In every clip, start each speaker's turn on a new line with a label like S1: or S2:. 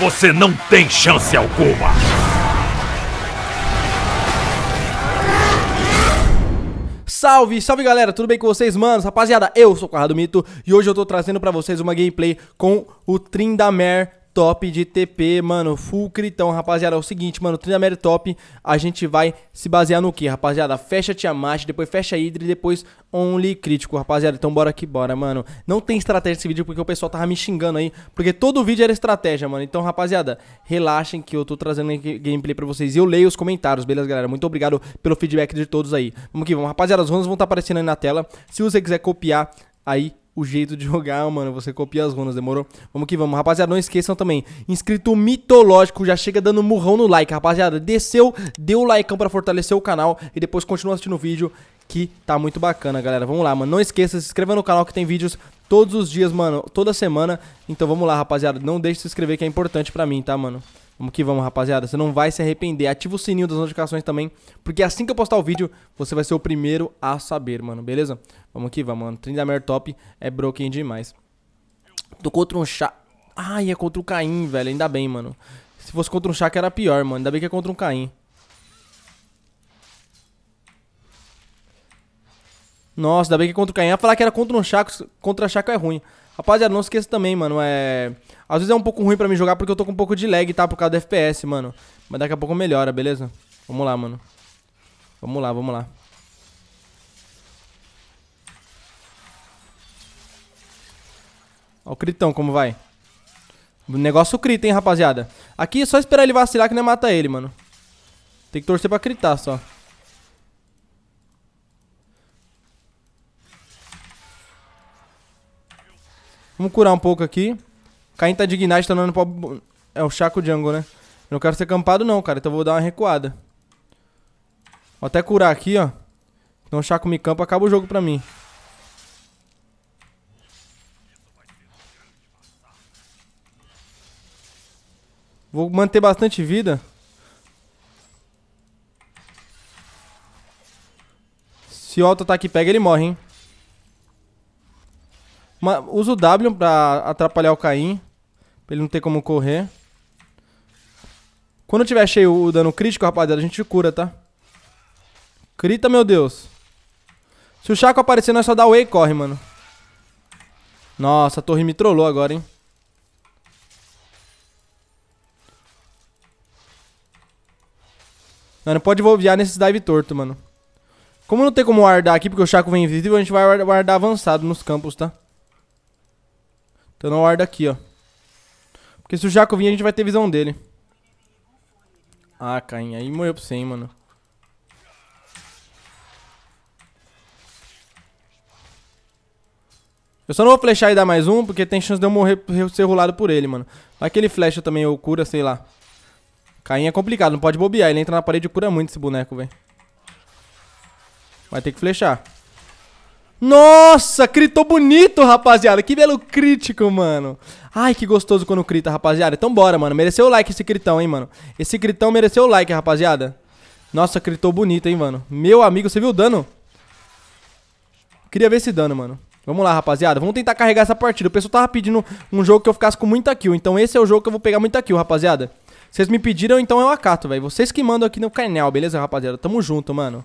S1: Você não tem chance alguma! Salve, salve galera, tudo bem com vocês, manos? Rapaziada, eu sou o Carrado Mito e hoje eu tô trazendo pra vocês uma gameplay com o Trindamer top de TP, mano, fulcro. Então, rapaziada, é o seguinte, mano, Trinamere top, a gente vai se basear no que, rapaziada? Fecha Tiamat, depois fecha Hydra e depois Only Crítico, rapaziada. Então, bora que bora, mano. Não tem estratégia nesse vídeo porque o pessoal tava me xingando aí, porque todo vídeo era estratégia, mano. Então, rapaziada, relaxem que eu tô trazendo gameplay pra vocês e eu leio os comentários, beleza, galera? Muito obrigado pelo feedback de todos aí. Vamos que vamos, rapaziada, as runas vão estar tá aparecendo aí na tela. Se você quiser copiar, aí o jeito de jogar, mano. Você copia as runas, demorou? Vamos que vamos. Rapaziada, não esqueçam também. Inscrito mitológico, já chega dando murrão no like, rapaziada. Desceu, deu o like pra fortalecer o canal e depois continua assistindo o vídeo que tá muito bacana, galera. Vamos lá, mano. Não esqueça, se inscreva no canal que tem vídeos todos os dias, mano. Toda semana. Então vamos lá, rapaziada. Não deixe de se inscrever que é importante pra mim, tá, mano? Vamos que vamos, rapaziada. Você não vai se arrepender. Ativa o sininho das notificações também, porque assim que eu postar o vídeo, você vai ser o primeiro a saber, mano. Beleza? Vamos que vamos, mano. Trindamere top é broken demais. Tô contra um chá... Ai, é contra o Caim, velho. Ainda bem, mano. Se fosse contra um Chaco era pior, mano. Ainda bem que é contra um Caim. Nossa, ainda bem que é contra o Caim. A ia falar que era contra um Chaco. Contra Chaco é ruim. Rapaziada, não esqueça também, mano, é... Às vezes é um pouco ruim pra mim jogar porque eu tô com um pouco de lag, tá? Por causa do FPS, mano. Mas daqui a pouco melhora, beleza? Vamos lá, mano. Vamos lá, vamos lá. Ó o critão, como vai. O negócio crita, hein, rapaziada. Aqui é só esperar ele vacilar que não é mata ele, mano. Tem que torcer pra critar só. Vamos curar um pouco aqui. Caim tá dignado, tá andando pra... É o Chaco Jungle, né? Eu não quero ser campado não, cara. Então eu vou dar uma recuada. Vou até curar aqui, ó. Então o Chaco me campa, acaba o jogo pra mim. Vou manter bastante vida. Se o alto ataque tá pega, ele morre, hein? Uma, usa o W pra atrapalhar o Caim. Pra ele não ter como correr. Quando tiver cheio o dano crítico, rapaziada, a gente cura, tá? Crita, meu Deus. Se o Chaco aparecer, nós só dá way e corre, mano. Nossa, a torre me trollou agora, hein? Não, não pode volviar nesses dive torto, mano. Como não tem como guardar aqui, porque o Chaco vem invisível, a gente vai guardar avançado nos campos, tá? Então não guarda aqui, ó. Porque se o Jaco vir, a gente vai ter visão dele. Ah, Caim, aí morreu pra você, hein, mano. Eu só não vou flechar e dar mais um, porque tem chance de eu morrer ser rolado por ele, mano. Vai que ele flecha também ou cura, sei lá. Caim é complicado, não pode bobear. Ele entra na parede e cura muito esse boneco, velho. Vai ter que flechar. Nossa, critou bonito, rapaziada. Que belo crítico, mano. Ai, que gostoso quando crita, rapaziada. Então bora, mano. Mereceu o like esse critão, hein, mano. Esse critão mereceu o like, rapaziada. Nossa, critou bonito, hein, mano. Meu amigo, você viu o dano? Queria ver esse dano, mano. Vamos lá, rapaziada. Vamos tentar carregar essa partida. O pessoal tava pedindo um jogo que eu ficasse com muita kill. Então esse é o jogo que eu vou pegar muita kill, rapaziada. Vocês me pediram, então eu acato, velho. Vocês que mandam aqui no canal, beleza, rapaziada? Tamo junto, mano.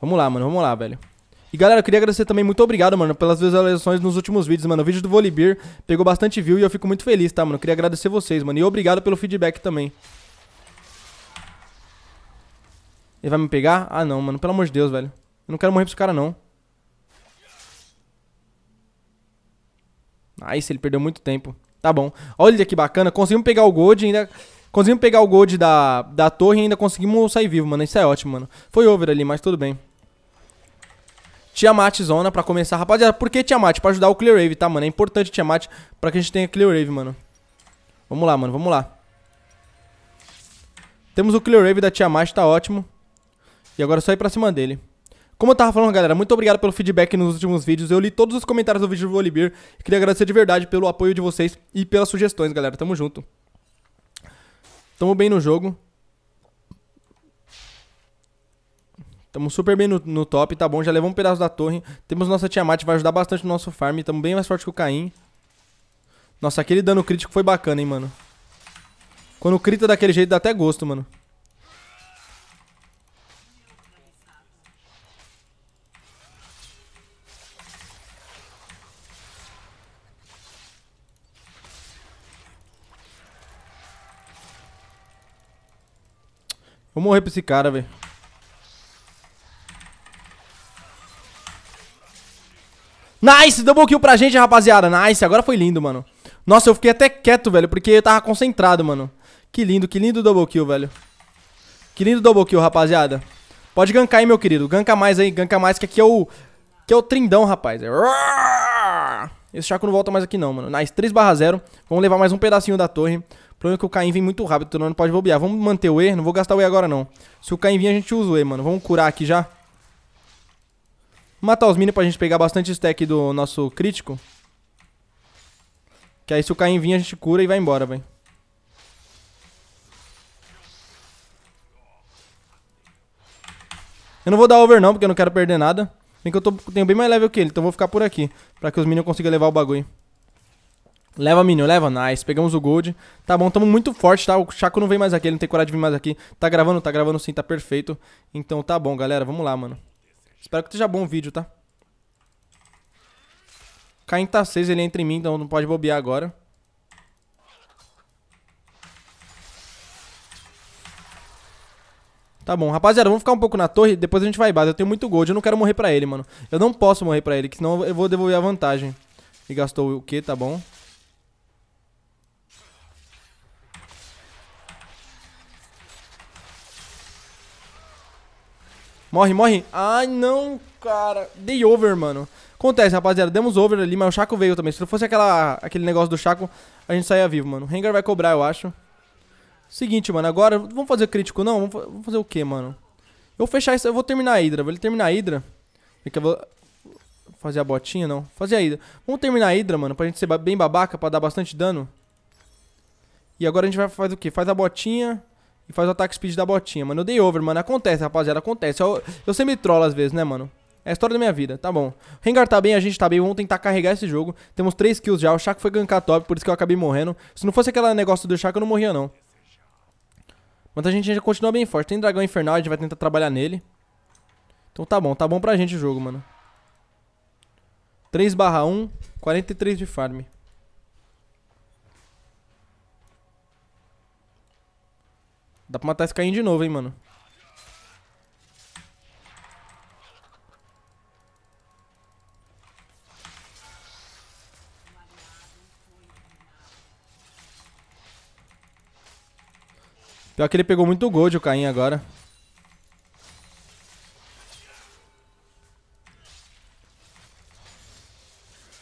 S1: Vamos lá, mano, vamos lá, velho. E galera, eu queria agradecer também, muito obrigado, mano, pelas visualizações nos últimos vídeos, mano. O vídeo do Volibear pegou bastante view e eu fico muito feliz, tá, mano? Eu queria agradecer vocês, mano. E obrigado pelo feedback também. Ele vai me pegar? Ah, não, mano. Pelo amor de Deus, velho. Eu não quero morrer pra esse cara, não. Nice, ele perdeu muito tempo. Tá bom. Olha que bacana. Conseguimos pegar o Gold ainda... Conseguimos pegar o Gold da, da torre e ainda conseguimos sair vivo, mano. Isso é ótimo, mano. Foi over ali, mas tudo bem. Tiamat Zona pra começar. Rapaziada, por que Tiamat? Pra ajudar o Clear Wave, tá, mano? É importante Tiamat pra que a gente tenha Clear Wave, mano. Vamos lá, mano, vamos lá. Temos o Clear Wave da Tiamat, tá ótimo. E agora é só ir pra cima dele. Como eu tava falando, galera, muito obrigado pelo feedback nos últimos vídeos. Eu li todos os comentários do vídeo do Volibear. Queria agradecer de verdade pelo apoio de vocês e pelas sugestões, galera. Tamo junto. Tamo bem no jogo. Estamos super bem no, no, top, tá bom. Já levou um pedaço da torre. Temos nossa Tiamat, vai ajudar bastante no nosso farm. Estamos bem mais forte que o Caim. Nossa, aquele dano crítico foi bacana, hein, mano. Quando crita é daquele jeito dá até gosto, mano. Vou morrer pra esse cara, velho. Nice, double kill pra gente, rapaziada. Nice, agora foi lindo, mano. Nossa, eu fiquei até quieto, velho, porque eu tava concentrado, mano. Que lindo, que lindo double kill, velho. Que lindo double kill, rapaziada. Pode gankar aí, meu querido. Ganka mais aí, ganka mais, que aqui é o... Que é o trindão, rapaz. É Esse Chaco não volta mais aqui não, mano. Nice, 3 barra 0. Vamos levar mais um pedacinho da torre. O problema é que o Caim vem muito rápido, então não pode bobear. Vamos manter o E, não vou gastar o E agora não. Se o Caim vir, a gente usa o E, mano. Vamos curar aqui já matar os minions pra gente pegar bastante stack do nosso crítico. Que aí se o Caim vir a gente cura e vai embora, velho. Eu não vou dar over não, porque eu não quero perder nada. Bem que eu tô, tenho bem mais level que ele, então eu vou ficar por aqui. Pra que os minions consigam levar o bagulho. Leva, minion, leva. Nice. Pegamos o gold. Tá bom, tamo muito forte, tá? O Chaco não vem mais aqui, ele não tem coragem de vir mais aqui. Tá gravando? Tá gravando sim, tá perfeito. Então tá bom, galera. Vamos lá, mano. Espero que esteja bom o vídeo, tá? Caim tá 6, ele entra em mim, então não pode bobear agora. Tá bom, rapaziada, vamos ficar um pouco na torre, depois a gente vai base. Eu tenho muito gold, eu não quero morrer pra ele, mano. Eu não posso morrer pra ele, que senão eu vou devolver a vantagem. E gastou o quê, tá bom. Morre, morre. Ai, não, cara. Dei over, mano. Acontece, rapaziada. Demos over ali, mas o Chaco veio também. Se não fosse aquela, aquele negócio do Chaco, a gente saía vivo, mano. O vai cobrar, eu acho. Seguinte, mano. Agora, vamos fazer crítico, não? Vamos fazer o quê, mano? Eu vou fechar isso. Eu vou terminar a Hydra. Vou terminar a Hydra. Eu vou fazer a botinha, não. Fazer a Hydra. Vamos terminar a Hydra, mano. Pra gente ser bem babaca, pra dar bastante dano. E agora a gente vai fazer o quê? Faz a botinha e faz o ataque speed da botinha, mano. Eu dei over, mano. Acontece, rapaziada, acontece. Eu, eu sempre trolo às vezes, né, mano? É a história da minha vida, tá bom. Rengar tá bem, a gente tá bem, vamos tentar carregar esse jogo. Temos 3 kills já, o Shaq foi gankar top, por isso que eu acabei morrendo. Se não fosse aquele negócio do Shaq, eu não morria, não. Mas a gente ainda continua bem forte. Tem dragão infernal, a gente vai tentar trabalhar nele. Então tá bom, tá bom pra gente o jogo, mano. 3 barra 1, 43 de farm. Dá pra matar esse caim de novo, hein, mano. Pior que ele pegou muito gold o Caim agora.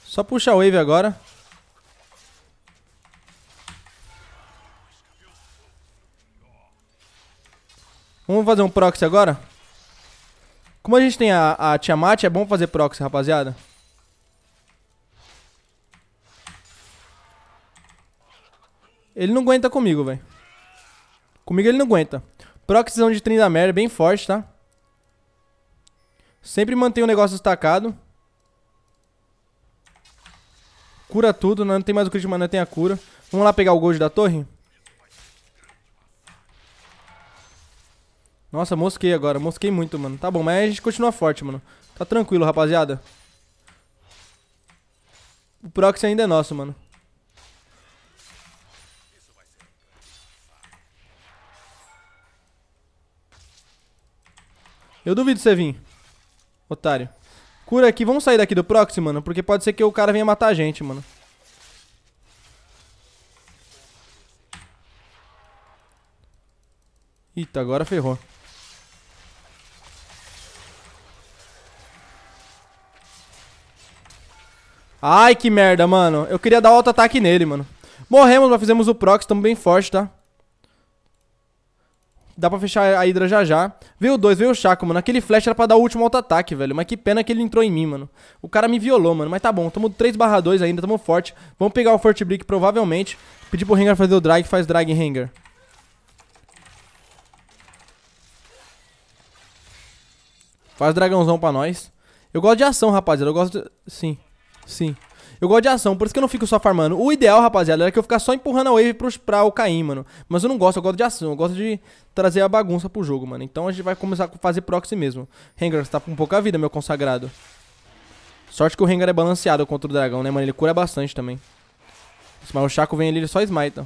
S1: Só puxa a wave agora. vamos fazer um proxy agora? Como a gente tem a, a Tiamat, é bom fazer proxy, rapaziada. Ele não aguenta comigo, velho. Comigo ele não aguenta. Proxyzão de Trindamer, bem forte, tá? Sempre mantém o negócio destacado. Cura tudo, né? não tem mais o crítico, mas não tem a cura. Vamos lá pegar o gold da torre? Nossa, mosquei agora. Mosquei muito, mano. Tá bom, mas a gente continua forte, mano. Tá tranquilo, rapaziada. O proxy ainda é nosso, mano. Eu duvido você vir. Otário. Cura aqui, vamos sair daqui do proxy, mano, porque pode ser que o cara venha matar a gente, mano. Eita, agora ferrou. Ai, que merda, mano. Eu queria dar auto-ataque nele, mano. Morremos, mas fizemos o prox, estamos bem forte, tá? Dá pra fechar a Hydra já já. Veio dois, veio o Chaco, mano. Aquele flash era pra dar o último auto-ataque, velho. Mas que pena que ele entrou em mim, mano. O cara me violou, mano. Mas tá bom, tamo 3 barra 2 ainda, tamo forte. Vamos pegar o Fort Brick, provavelmente. Pedir pro Hanger fazer o drag, faz drag Hanger. Faz dragãozão pra nós. Eu gosto de ação, rapaziada. Eu gosto de... Sim. Sim. Eu gosto de ação, por isso que eu não fico só farmando. O ideal, rapaziada, era que eu ficar só empurrando a wave pros, pra o cair, mano. Mas eu não gosto, eu gosto de ação, eu gosto de trazer a bagunça pro jogo, mano. Então a gente vai começar a fazer proxy mesmo. Rengar, você tá com pouca vida, meu consagrado. Sorte que o Rengar é balanceado contra o dragão, né, mano? Ele cura bastante também. Mas o Chaco vem ali, ele só smite.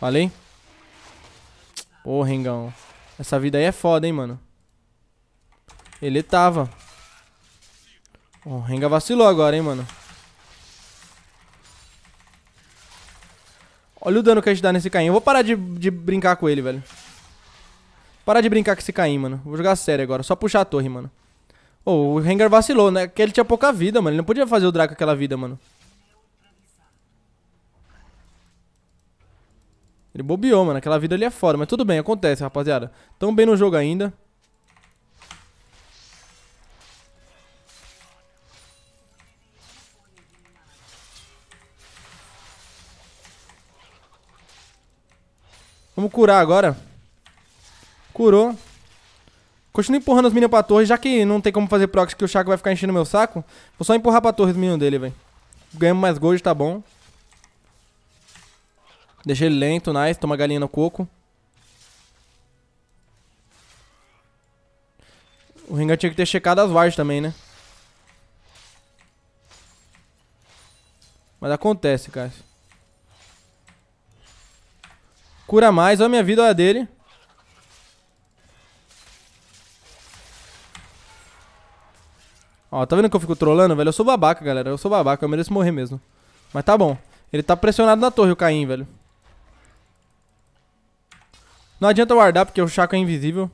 S1: Falei? Ô, Rengão. Essa vida aí é foda, hein, mano. Ele tava. O Renga vacilou agora, hein, mano. Olha o dano que a gente dá nesse Caim. Eu vou parar de, de brincar com ele, velho. Parar de brincar com esse Caim, mano. Vou jogar sério agora. Só puxar a torre, mano. Oh, o Rengar vacilou, né? Que ele tinha pouca vida, mano. Ele não podia fazer o Draco aquela vida, mano. Ele bobeou, mano. Aquela vida ali é foda. Mas tudo bem, acontece, rapaziada. Tão bem no jogo ainda. Vamos curar agora. Curou. Continua empurrando os minions pra torre, já que não tem como fazer proxy que o Chaco vai ficar enchendo meu saco. Vou só empurrar pra torre os minions dele, velho. Ganhamos mais gold, tá bom. Deixei ele lento, nice. Toma galinha no coco. O Ringa tinha que ter checado as wards também, né? Mas acontece, cara. Cura mais. Olha a minha vida, olha a dele. Ó, tá vendo que eu fico trollando velho? Eu sou babaca, galera. Eu sou babaca. Eu mereço morrer mesmo. Mas tá bom. Ele tá pressionado na torre, o Caim, velho. Não adianta guardar, porque o Chaco é invisível.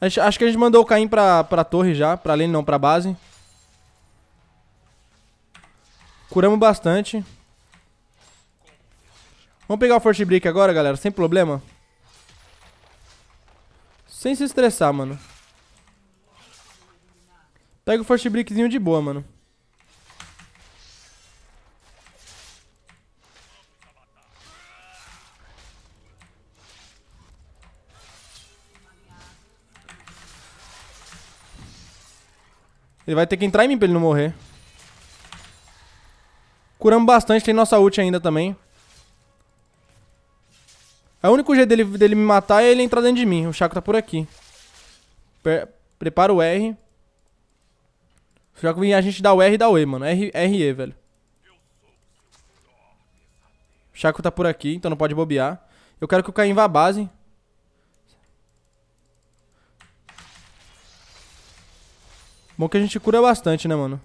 S1: Acho que a gente mandou o Caim pra, pra torre já. Pra lane, não, pra base. Curamos bastante. Vamos pegar o Force Break agora, galera, sem problema. Sem se estressar, mano. Pega o Force Breakzinho de boa, mano. Ele vai ter que entrar em mim pra ele não morrer. Curamos bastante, tem nossa ult ainda também. É o único jeito dele, dele me matar é ele entrar dentro de mim. O Chaco tá por aqui. Pre prepara o R. O Chaco vem a gente dá o R e dá o E, mano. R, R E, velho. O Chaco tá por aqui, então não pode bobear. Eu quero que o Caim vá à base. Bom que a gente cura bastante, né, mano?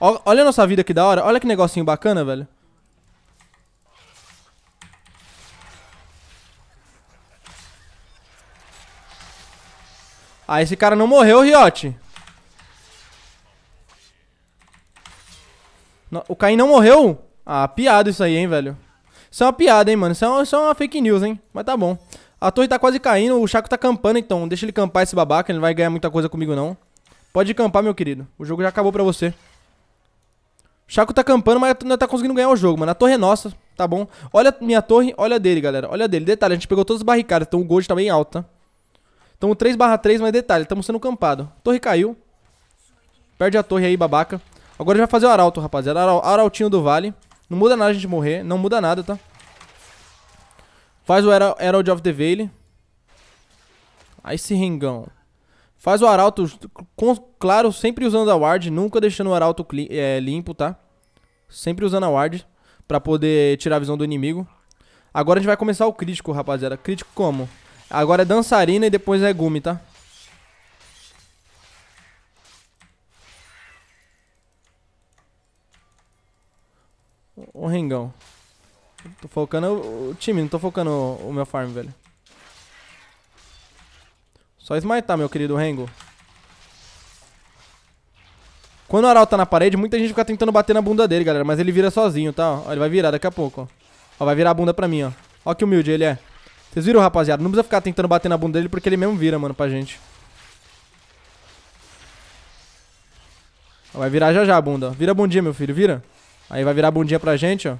S1: Olha a nossa vida que da hora. Olha que negocinho bacana, velho. Ah, esse cara não morreu, Riote. O Caim não morreu? Ah, piada isso aí, hein, velho. Isso é uma piada, hein, mano. Isso é uma, isso é uma fake news, hein. Mas tá bom. A torre tá quase caindo, o Chaco tá campando, então. Deixa ele campar esse babaca, ele não vai ganhar muita coisa comigo, não. Pode campar, meu querido. O jogo já acabou pra você. Chaco tá campando, mas não tá conseguindo ganhar o jogo, mano. A torre é nossa, tá bom? Olha minha torre, olha dele, galera. Olha dele. Detalhe, a gente pegou todas as barricadas, então o gold tá bem alto, tá? Tamo 3 barra 3, mas detalhe, estamos sendo campado. Torre caiu. Perde a torre aí, babaca. Agora a gente vai fazer o arauto, rapaziada. arautinho do vale. Não muda nada a gente morrer. Não muda nada, tá? Faz o Herald of the Vale. Aí esse rengão. Faz o arauto com, claro, sempre usando a ward, nunca deixando o arauto é, limpo, tá? Sempre usando a ward pra poder tirar a visão do inimigo. Agora a gente vai começar o crítico, rapaziada. Crítico como? Agora é dançarina e depois é gume, tá? O Rengão. Tô focando o time, não tô focando o meu farm, velho. Só smitar, tá, meu querido Rengo. Quando o Aral tá na parede, muita gente fica tentando bater na bunda dele, galera. Mas ele vira sozinho, tá? Ó, ele vai virar daqui a pouco, ó. ó vai virar a bunda pra mim, ó. Ó que humilde ele é. Vocês viram, rapaziada? Não precisa ficar tentando bater na bunda dele, porque ele mesmo vira, mano, pra gente. Ó, vai virar já já a bunda. Vira a bundinha, meu filho, vira. Aí vai virar a bundinha pra gente, ó.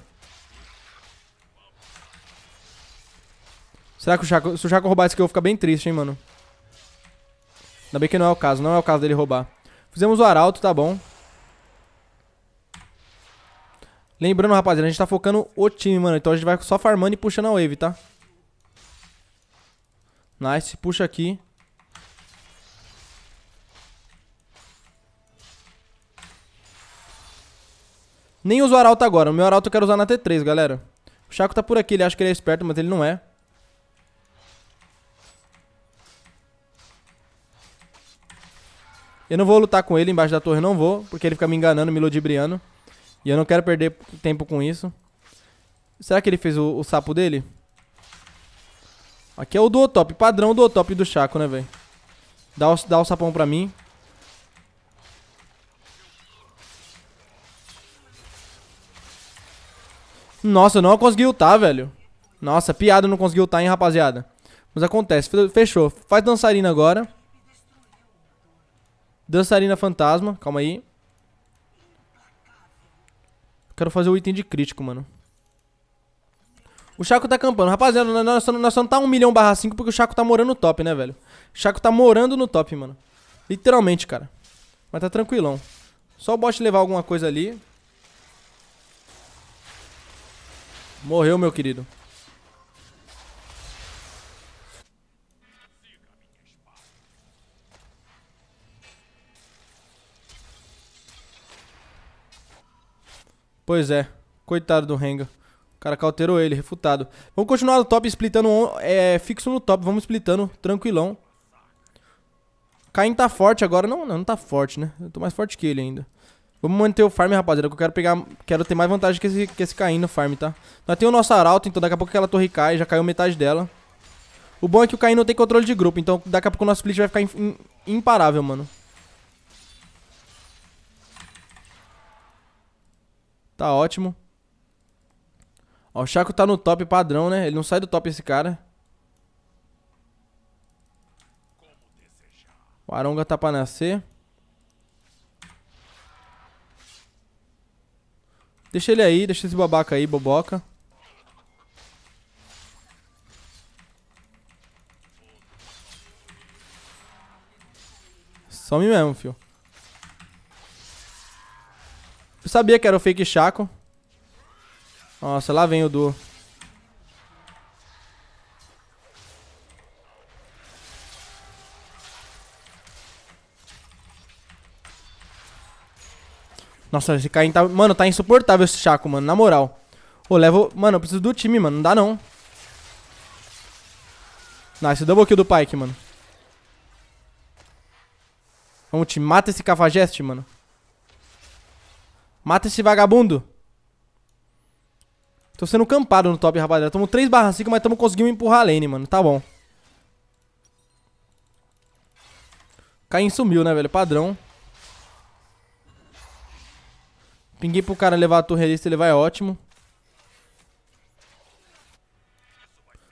S1: Será que o Chaco, se o Chaco roubar esse vou ficar bem triste, hein, mano. Ainda bem que não é o caso, não é o caso dele roubar. Fizemos o arauto, tá bom. Lembrando, rapaziada, a gente tá focando o time, mano. Então a gente vai só farmando e puxando a wave, tá? Nice, puxa aqui. Nem uso o arauto agora. O meu arauto eu quero usar na T3, galera. O Chaco tá por aqui, ele acha que ele é esperto, mas ele não é. Eu não vou lutar com ele embaixo da torre, não vou, porque ele fica me enganando, me ludibriando. E eu não quero perder tempo com isso. Será que ele fez o, o sapo dele? Aqui é o do top, padrão do top do Chaco, né, velho? Dá o, dá o sapão pra mim. Nossa, eu não consegui ultar, velho. Nossa, piada não consegui ultar, hein, rapaziada. Mas acontece, fechou. Faz dançarina agora. Dançarina fantasma, calma aí. Quero fazer o item de crítico, mano. O Chaco tá campando. Rapaziada, nós, nós só não tá 1 milhão barra 5 porque o Chaco tá morando no top, né, velho? O Chaco tá morando no top, mano. Literalmente, cara. Mas tá tranquilão. Só o bot levar alguma coisa ali. Morreu, meu querido. Pois é, coitado do Renga. O cara cauterou ele, refutado. Vamos continuar no top, splitando é, fixo no top. Vamos splitando, tranquilão. Caim tá forte agora. Não, não, não tá forte, né? Eu tô mais forte que ele ainda. Vamos manter o farm, rapaziada, que eu quero pegar... Quero ter mais vantagem que esse, que esse Caim no farm, tá? Nós temos o nosso arauto, então daqui a pouco aquela torre cai. Já caiu metade dela. O bom é que o Caim não tem controle de grupo, então daqui a pouco o nosso split vai ficar in, in, imparável, mano. Tá ótimo. Ó, o Chaco tá no top padrão, né? Ele não sai do top esse cara. O Aronga tá pra nascer. Deixa ele aí, deixa esse babaca aí, boboca. Some mesmo, fio. sabia que era o fake Chaco. Nossa, lá vem o duo. Nossa, esse Caim tá... Mano, tá insuportável esse Chaco, mano, na moral. Ô, levo... Mano, eu preciso do time, mano. Não dá, não. Nice, double kill do Pike, mano. Vamos, te mata esse Cafajeste, mano. Mata esse vagabundo. Tô sendo campado no top, rapaziada. Tamo 3 barra 5, mas tamo conseguindo empurrar a lane, mano. Tá bom. Caim sumiu, né, velho? Padrão. Pinguei pro cara levar a torre se ele vai é ótimo.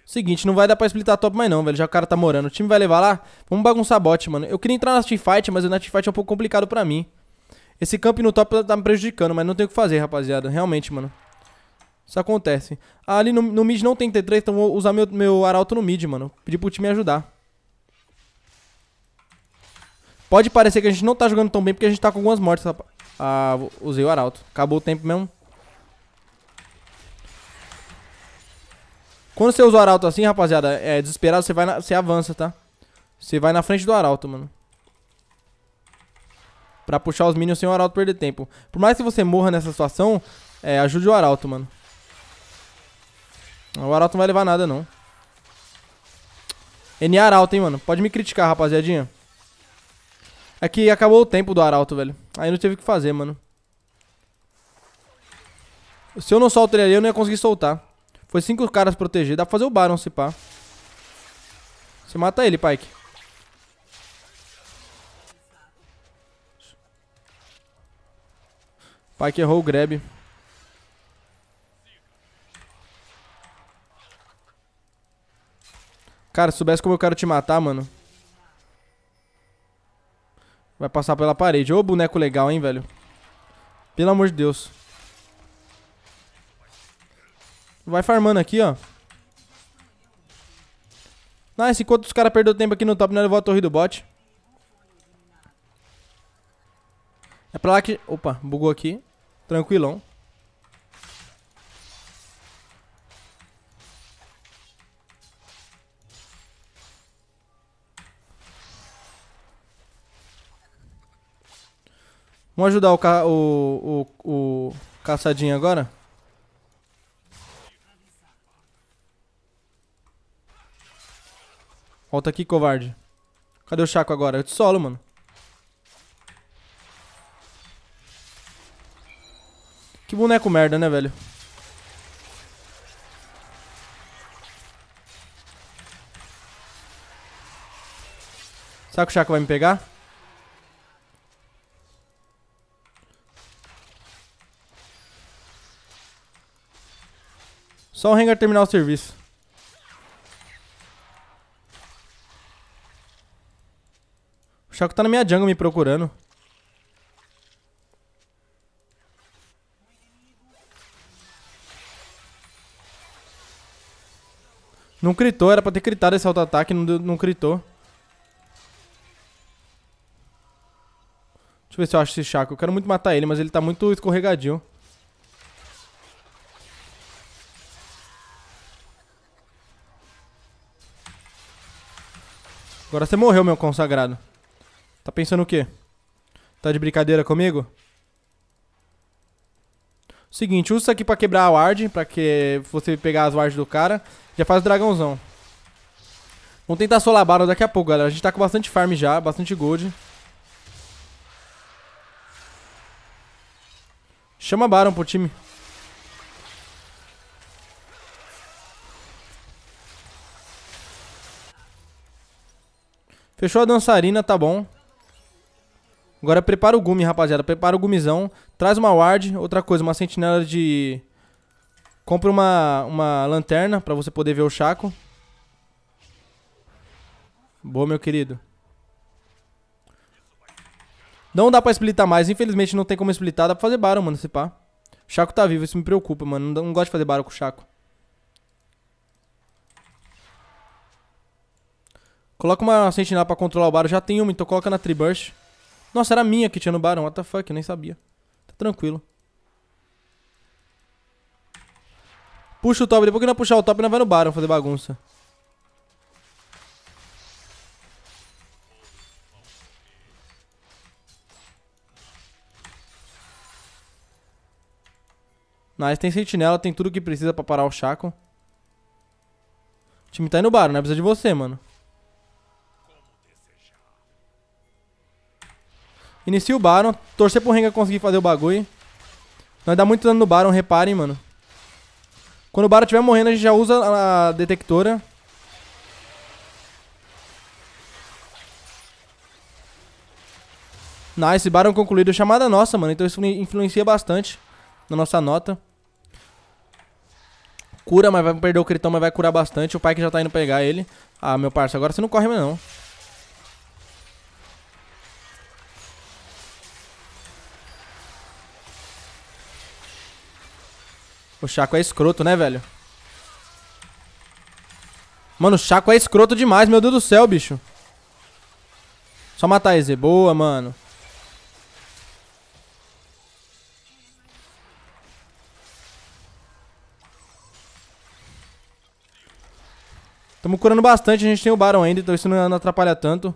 S1: Seguinte, não vai dar pra splitar top mais não, velho. Já o cara tá morando. O time vai levar lá. Vamos bagunçar bot, mano. Eu queria entrar na teamfight, mas na teamfight é um pouco complicado pra mim. Esse camp no top tá me prejudicando, mas não tem o que fazer, rapaziada. Realmente, mano. Isso acontece. Ah, ali no, no mid não tem T3, então vou usar meu, meu arauto no mid, mano. Pedir pro time me ajudar. Pode parecer que a gente não tá jogando tão bem porque a gente tá com algumas mortes, rapaz. Ah, usei o arauto. Acabou o tempo mesmo. Quando você usa o arauto assim, rapaziada, é desesperado, você, vai na, você avança, tá? Você vai na frente do arauto, mano para puxar os minions sem o Arauto perder tempo. Por mais que você morra nessa situação, é, ajude o Arauto, mano. O Arauto não vai levar nada, não. N é Arauto, hein, mano. Pode me criticar, rapaziadinha. É que acabou o tempo do Arauto, velho. Aí não teve o que fazer, mano. Se eu não solto ele ali, eu não ia conseguir soltar. Foi cinco caras proteger. Dá pra fazer o Baron se pá. Você mata ele, Pike. Pike errou o grab. Cara, se soubesse como eu quero te matar, mano. Vai passar pela parede. Ô, boneco legal, hein, velho. Pelo amor de Deus. Vai farmando aqui, ó. Nice, enquanto os caras perderam tempo aqui no top, não né, levou a torre do bot. É pra lá que... Opa, bugou aqui. Tranquilão. Vamos ajudar o, ca o, o, o caçadinho agora? Volta aqui, covarde. Cadê o Chaco agora? Eu te solo, mano. Que boneco merda, né, velho? Será que o Chaco vai me pegar? Só o Rengar terminar o serviço. O Chaco tá na minha jungle me procurando. Não critou, era pra ter critado esse auto-ataque, não, não critou. Deixa eu ver se eu acho esse Chaco. Eu quero muito matar ele, mas ele tá muito escorregadio. Agora você morreu, meu consagrado. Tá pensando o quê? Tá de brincadeira comigo? Seguinte, usa isso aqui pra quebrar a ward, pra que você pegar as wards do cara. Já faz o dragãozão. Vamos tentar solar Baron daqui a pouco, galera. A gente tá com bastante farm já, bastante gold. Chama Baron pro time. Fechou a dançarina, tá bom. Agora prepara o gume, rapaziada. Prepara o Gumizão. Traz uma ward. Outra coisa, uma sentinela de... Compre uma, uma lanterna pra você poder ver o Chaco. Boa, meu querido. Não dá pra splitar mais. Infelizmente não tem como splitar. Dá pra fazer Baron, mano, se pá. O Chaco tá vivo, isso me preocupa, mano. Não, não gosto de fazer Baron com o Chaco. Coloca uma sentinela pra controlar o Baron. Já tem uma, então coloca na Triburst. Nossa, era minha que tinha no barão. What the fuck, eu nem sabia. Tá tranquilo. Puxa o top. Depois que não puxar o top, não vai no barão fazer bagunça. Nice, tem sentinela, tem tudo que precisa pra parar o Chaco. O time tá indo no barão, não é precisa de você, mano. Inicia o Baron. Torcer pro Renga conseguir fazer o bagulho. Nós dá muito dano no Baron, reparem, mano. Quando o Baron estiver morrendo, a gente já usa a detectora. Nice, Baron concluído. Chamada nossa, mano. Então isso influencia bastante na nossa nota. Cura, mas vai perder o critão, mas vai curar bastante. O pai que já tá indo pegar ele. Ah, meu parça, agora você não corre mais não. O Chaco é escroto, né, velho? Mano, o Chaco é escroto demais, meu Deus do céu, bicho. Só matar Eze. Boa, mano. Tamo curando bastante, a gente tem o Baron ainda, então isso não atrapalha tanto.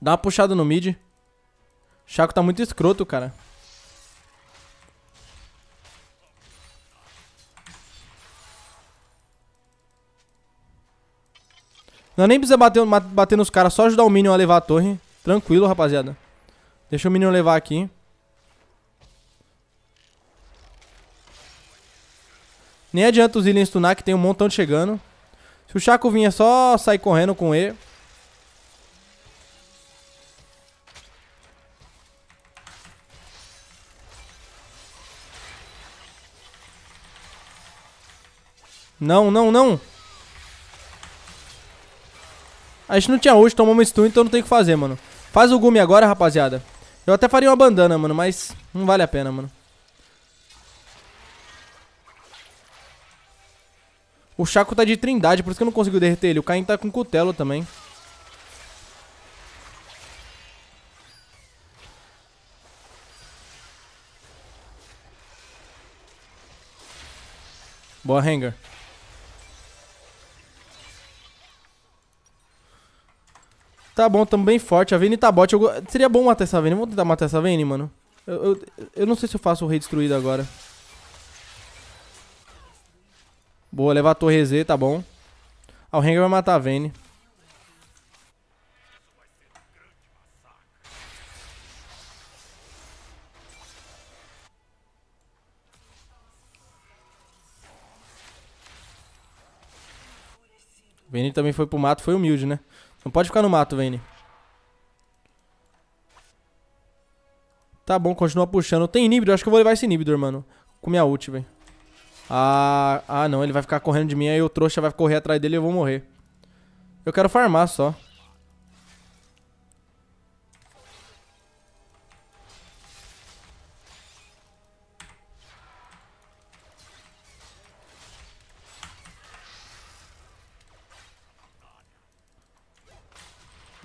S1: Dá uma puxada no mid. O Chaco tá muito escroto, cara. Não nem precisa bater, bater nos caras, só ajudar o Minion a levar a torre. Tranquilo, rapaziada. Deixa o Minion levar aqui. Nem adianta os Illions stunar que tem um montão chegando. Se o Chaco vinha, é só sair correndo com E. Não, não, não. A gente não tinha hoje, tomamos stun, então não tem o que fazer, mano. Faz o Gumi agora, rapaziada. Eu até faria uma bandana, mano, mas não vale a pena, mano. O Chaco tá de trindade, por isso que eu não consigo derreter ele. O Caim tá com cutelo também. Boa, Hanger. Tá bom, tamo bem forte. A Vene tá bot. Eu... Seria bom matar essa Vene Vamos tentar matar essa Vene mano? Eu, eu, eu, não sei se eu faço o rei destruído agora. Boa, levar a torre Z, tá bom. Ah, o Rengar vai matar a Vene Vene também foi pro mato, foi humilde, né? Não pode ficar no mato, Vayne. Tá bom, continua puxando. Tem inibidor, acho que eu vou levar esse inibidor, mano. Com minha ult, velho. Ah, ah, não, ele vai ficar correndo de mim, aí o trouxa vai correr atrás dele e eu vou morrer. Eu quero farmar só.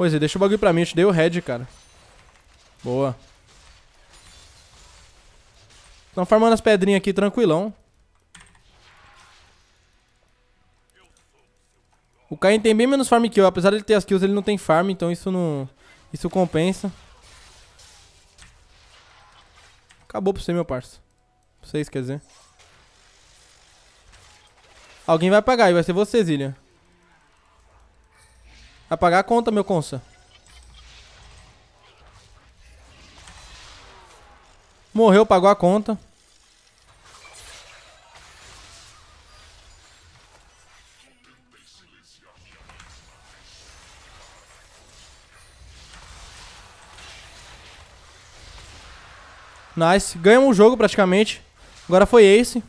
S1: Pois é, deixa o bagulho pra mim, eu te dei o head, cara. Boa. Estão farmando as pedrinhas aqui, tranquilão. O Caim tem bem menos farm que eu. Apesar de ele ter as kills, ele não tem farm, então isso não... Isso compensa. Acabou pra você, meu parça. Pra vocês, quer dizer. Alguém vai pagar e vai ser você, Zilha. Vai pagar a conta, meu consa. Morreu, pagou a conta. Nice. Ganhamos o jogo praticamente. Agora foi Ace.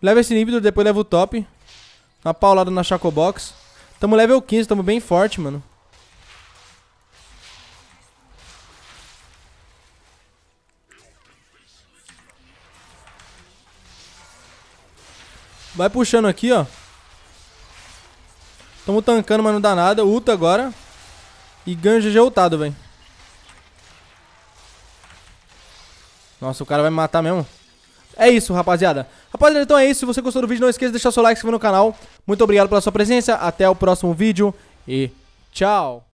S1: Leva esse inibidor, depois leva o top. Uma paulada na Chacobox. Tamo level 15, tamo bem forte, mano. Vai puxando aqui, ó. Tamo tancando, mas não dá nada. Ulta agora. E ganho GG ultado, velho. Nossa, o cara vai me matar mesmo. É isso, rapaziada. Rapaziada, então é isso. Se você gostou do vídeo, não esqueça de deixar seu like, e se inscrever no canal. Muito obrigado pela sua presença. Até o próximo vídeo e tchau.